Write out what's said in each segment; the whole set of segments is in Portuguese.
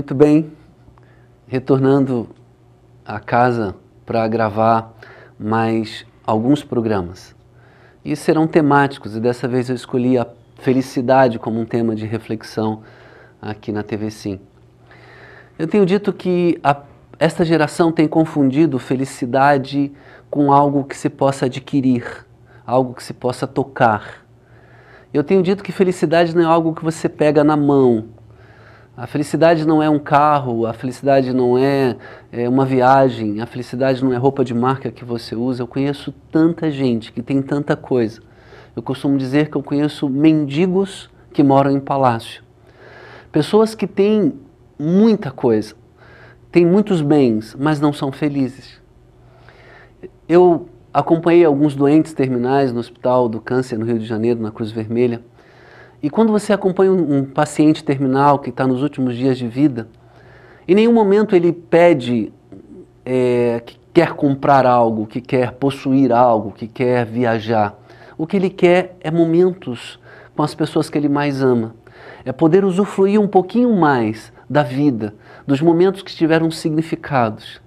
Muito bem, retornando à casa para gravar mais alguns programas. E serão temáticos, e dessa vez eu escolhi a felicidade como um tema de reflexão aqui na TV Sim. Eu tenho dito que a, esta geração tem confundido felicidade com algo que se possa adquirir, algo que se possa tocar. Eu tenho dito que felicidade não é algo que você pega na mão, a felicidade não é um carro, a felicidade não é, é, uma viagem, a felicidade não é roupa de marca que você usa. Eu conheço tanta gente que tem tanta coisa. Eu costumo dizer que eu conheço mendigos que moram em palácio. Pessoas que têm muita coisa, têm muitos bens, mas não são felizes. Eu acompanhei alguns doentes terminais no Hospital do Câncer no Rio de Janeiro, na Cruz Vermelha. E quando você acompanha um paciente terminal que está nos últimos dias de vida, em nenhum momento ele pede é, que quer comprar algo, que quer possuir algo, que quer viajar. O que ele quer é momentos com as pessoas que ele mais ama. É poder usufruir um pouquinho mais da vida, dos momentos que tiveram significados.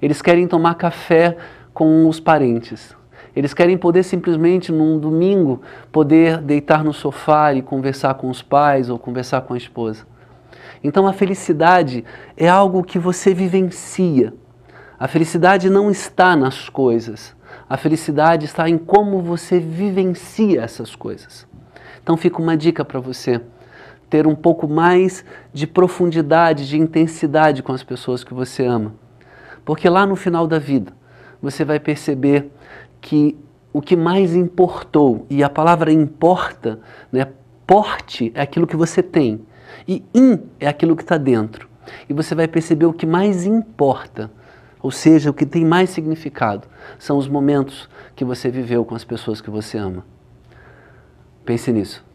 Eles querem tomar café com os parentes. Eles querem poder simplesmente num domingo poder deitar no sofá e conversar com os pais ou conversar com a esposa. Então a felicidade é algo que você vivencia. A felicidade não está nas coisas. A felicidade está em como você vivencia essas coisas. Então fica uma dica para você ter um pouco mais de profundidade, de intensidade com as pessoas que você ama. Porque lá no final da vida, você vai perceber que o que mais importou, e a palavra importa, né? porte é aquilo que você tem, e in é aquilo que está dentro. E você vai perceber o que mais importa, ou seja, o que tem mais significado, são os momentos que você viveu com as pessoas que você ama. Pense nisso.